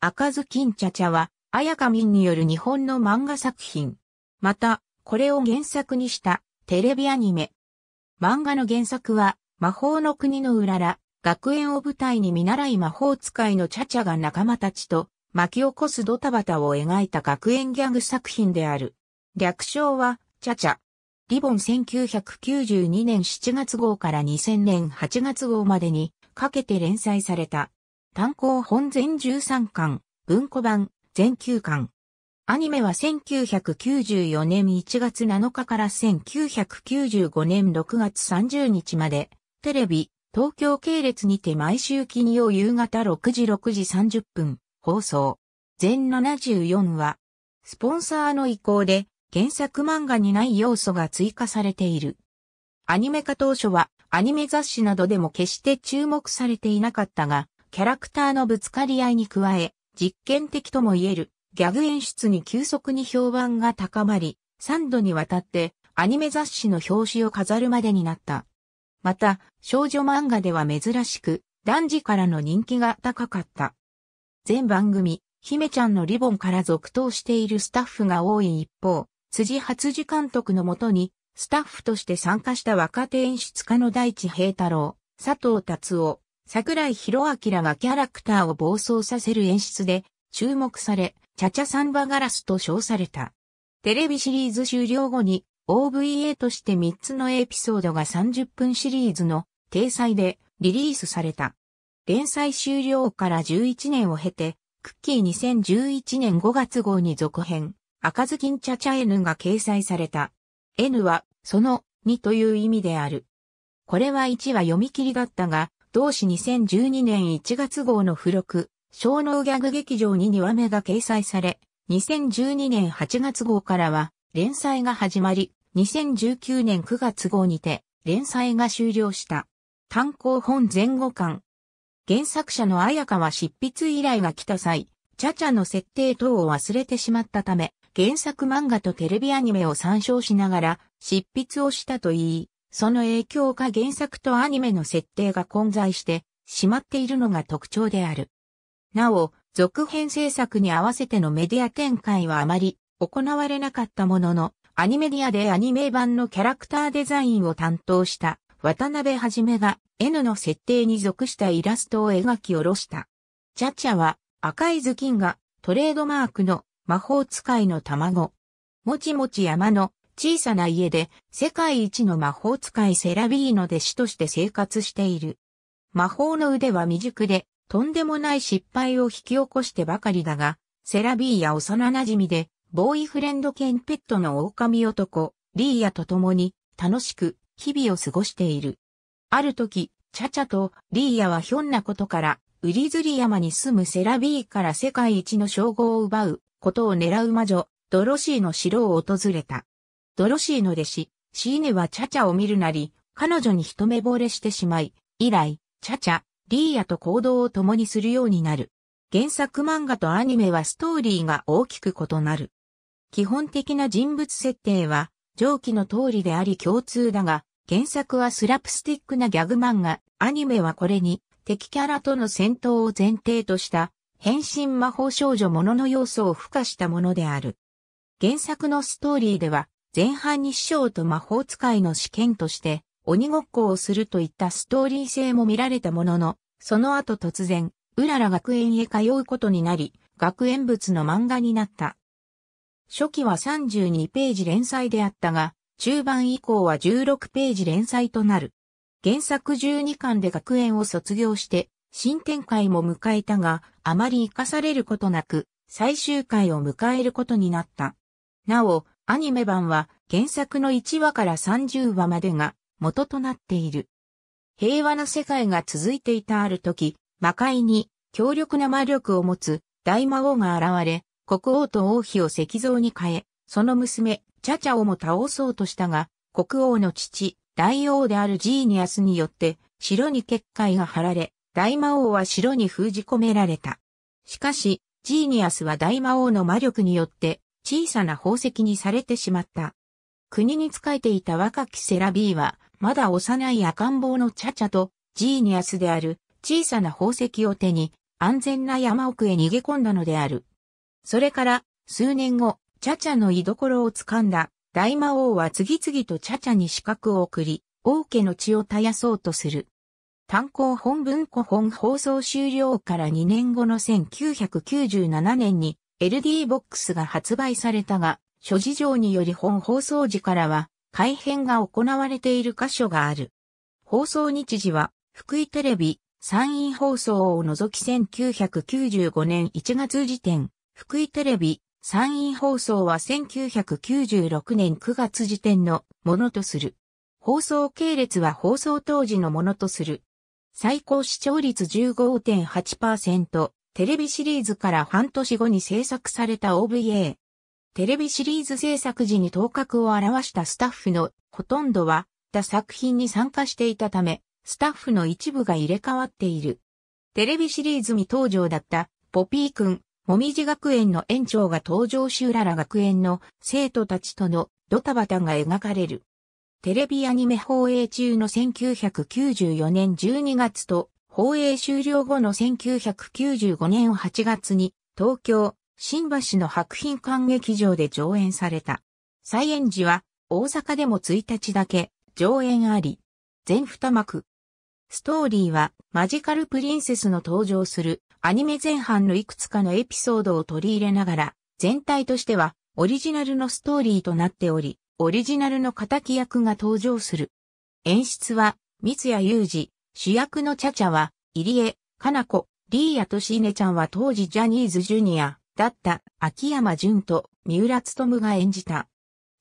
赤ずきん茶茶は、あは、かみんによる日本の漫画作品。また、これを原作にしたテレビアニメ。漫画の原作は、魔法の国のうらら、学園を舞台に見習い魔法使いのチャチャが仲間たちと巻き起こすドタバタを描いた学園ギャグ作品である。略称は、チャチャ。リボン1992年7月号から2000年8月号までにかけて連載された。単行本全13巻、文庫版全9巻。アニメは1994年1月7日から1995年6月30日まで、テレビ、東京系列にて毎週金曜夕方6時6時30分、放送。全74話。スポンサーの意向で、原作漫画にない要素が追加されている。アニメ化当初は、アニメ雑誌などでも決して注目されていなかったが、キャラクターのぶつかり合いに加え、実験的とも言えるギャグ演出に急速に評判が高まり、3度にわたってアニメ雑誌の表紙を飾るまでになった。また、少女漫画では珍しく、男児からの人気が高かった。全番組、姫ちゃんのリボンから続投しているスタッフが多い一方、辻初次監督のもとに、スタッフとして参加した若手演出家の大地平太郎、佐藤達夫、桜井博明がキャラクターを暴走させる演出で注目され、チャチャサンバガラスと称された。テレビシリーズ終了後に OVA として3つのエピソードが30分シリーズの掲載でリリースされた。連載終了から11年を経て、クッキー2011年5月号に続編、赤ずきんチャチャ N が掲載された。N は、その、2という意味である。これは1は読み切りだったが、同誌2012年1月号の付録、小脳ギャグ劇場に2話目が掲載され、2012年8月号からは連載が始まり、2019年9月号にて連載が終了した。単行本前後巻。原作者の綾香は執筆依頼が来た際、チャチャの設定等を忘れてしまったため、原作漫画とテレビアニメを参照しながら執筆をしたといい、その影響か原作とアニメの設定が混在してしまっているのが特徴である。なお、続編制作に合わせてのメディア展開はあまり行われなかったものの、アニメディアでアニメ版のキャラクターデザインを担当した渡辺はじめが N の設定に属したイラストを描き下ろした。チャチャは赤い頭巾がトレードマークの魔法使いの卵。もちもち山の小さな家で世界一の魔法使いセラビーの弟子として生活している。魔法の腕は未熟で、とんでもない失敗を引き起こしてばかりだが、セラビーや幼馴染で、ボーイフレンド兼ペットの狼男、リーヤと共に、楽しく、日々を過ごしている。ある時、チャチャとリーヤはひょんなことから、ウリズリ山に住むセラビーから世界一の称号を奪うことを狙う魔女、ドロシーの城を訪れた。ドロシーの弟子、シーネはチャチャを見るなり、彼女に一目惚れしてしまい、以来、チャチャ、リーヤと行動を共にするようになる。原作漫画とアニメはストーリーが大きく異なる。基本的な人物設定は、上記の通りであり共通だが、原作はスラプスティックなギャグ漫画、アニメはこれに、敵キャラとの戦闘を前提とした、変身魔法少女ものの要素を付加したものである。原作のストーリーでは、前半に師匠と魔法使いの試験として鬼ごっこをするといったストーリー性も見られたものの、その後突然、うらら学園へ通うことになり、学園物の漫画になった。初期は32ページ連載であったが、中盤以降は16ページ連載となる。原作12巻で学園を卒業して、新展開も迎えたが、あまり活かされることなく、最終回を迎えることになった。なお、アニメ版は原作の1話から30話までが元となっている。平和な世界が続いていたある時、魔界に強力な魔力を持つ大魔王が現れ、国王と王妃を石像に変え、その娘、チャチャをも倒そうとしたが、国王の父、大王であるジーニアスによって、城に結界が張られ、大魔王は城に封じ込められた。しかし、ジーニアスは大魔王の魔力によって、小さな宝石にされてしまった。国に仕えていた若きセラビーは、まだ幼い赤ん坊のチャチャとジーニアスである小さな宝石を手に安全な山奥へ逃げ込んだのである。それから数年後、チャチャの居所を掴んだ大魔王は次々とチャチャに資格を送り、王家の血を絶やそうとする。単行本文庫本放送終了から2年後の1997年に LD ボックスが発売されたが、諸事情により本放送時からは改編が行われている箇所がある。放送日時は、福井テレビ、山陰放送を除き1995年1月時点、福井テレビ、山陰放送は1996年9月時点のものとする。放送系列は放送当時のものとする。最高視聴率15.8%、テレビシリーズから半年後に制作された OVA。テレビシリーズ制作時に頭角を表したスタッフのほとんどは、他作品に参加していたため、スタッフの一部が入れ替わっている。テレビシリーズ未登場だったポピー君、もみじ学園の園長が登場しうらら学園の生徒たちとのドタバタが描かれる。テレビアニメ放映中の1994年12月と放映終了後の1995年8月に東京、新橋の白品館劇場で上演された。再演時は大阪でも1日だけ上演あり、全二幕。ストーリーはマジカルプリンセスの登場するアニメ前半のいくつかのエピソードを取り入れながら、全体としてはオリジナルのストーリーとなっており、オリジナルの仇役が登場する。演出は三谷裕二、主役のチャチャは、入江、かな子、リーヤとシーネちゃんは当時ジャニーズジュニアだった秋山淳と三浦努が演じた。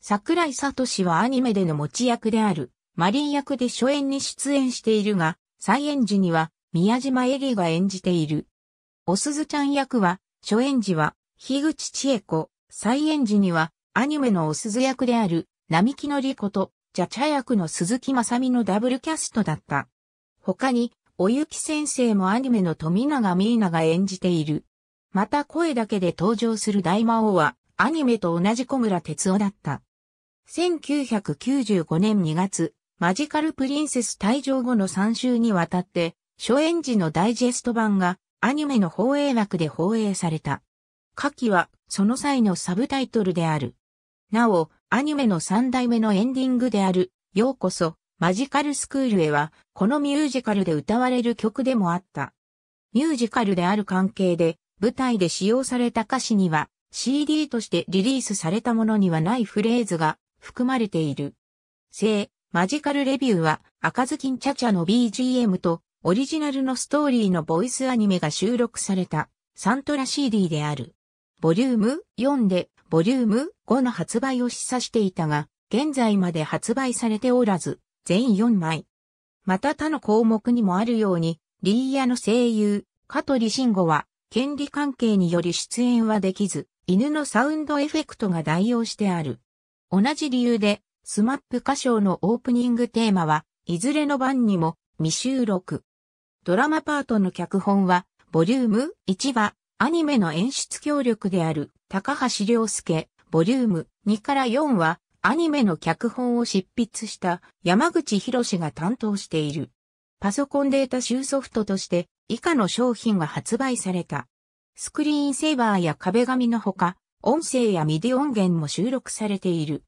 桜井聡はアニメでの持ち役である、マリン役で初演に出演しているが、再演時には宮島エリが演じている。おすずちゃん役は、初演時は、樋口千恵子、再演時には、アニメのおすず役である、並木のりこと、ジャチャ役の鈴木まさみのダブルキャストだった。他に、おゆき先生もアニメの富永美奈が演じている。また声だけで登場する大魔王は、アニメと同じ小村哲夫だった。1995年2月、マジカルプリンセス退場後の3週にわたって、初演時のダイジェスト版がアニメの放映枠で放映された。下記はその際のサブタイトルである。なお、アニメの3代目のエンディングである、ようこそ、マジカルスクールへは、このミュージカルで歌われる曲でもあった。ミュージカルである関係で、舞台で使用された歌詞には、CD としてリリースされたものにはないフレーズが含まれている。聖、マジカルレビューは、赤ずきんちゃちゃの BGM と、オリジナルのストーリーのボイスアニメが収録された、サントラ CD である。ボリューム4で、ボリューム5の発売を示唆していたが、現在まで発売されておらず、全4枚。また他の項目にもあるように、リーヤの声優、香取慎吾は、権利関係により出演はできず、犬のサウンドエフェクトが代用してある。同じ理由で、スマップ歌唱のオープニングテーマは、いずれの番にも未収録。ドラマパートの脚本は、ボリューム1は、アニメの演出協力である、高橋良介、ボリューム2から4は、アニメの脚本を執筆した山口博士が担当している。パソコンデータ集ソフトとして以下の商品が発売された。スクリーンセーバーや壁紙のほか、音声やミディ音源も収録されている。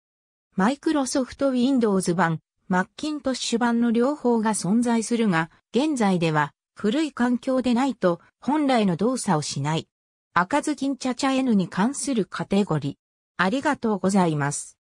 マイクロソフト Windows 版、マッキントッシュ版の両方が存在するが、現在では古い環境でないと本来の動作をしない。赤ずきんちゃちゃ N に関するカテゴリー。ありがとうございます。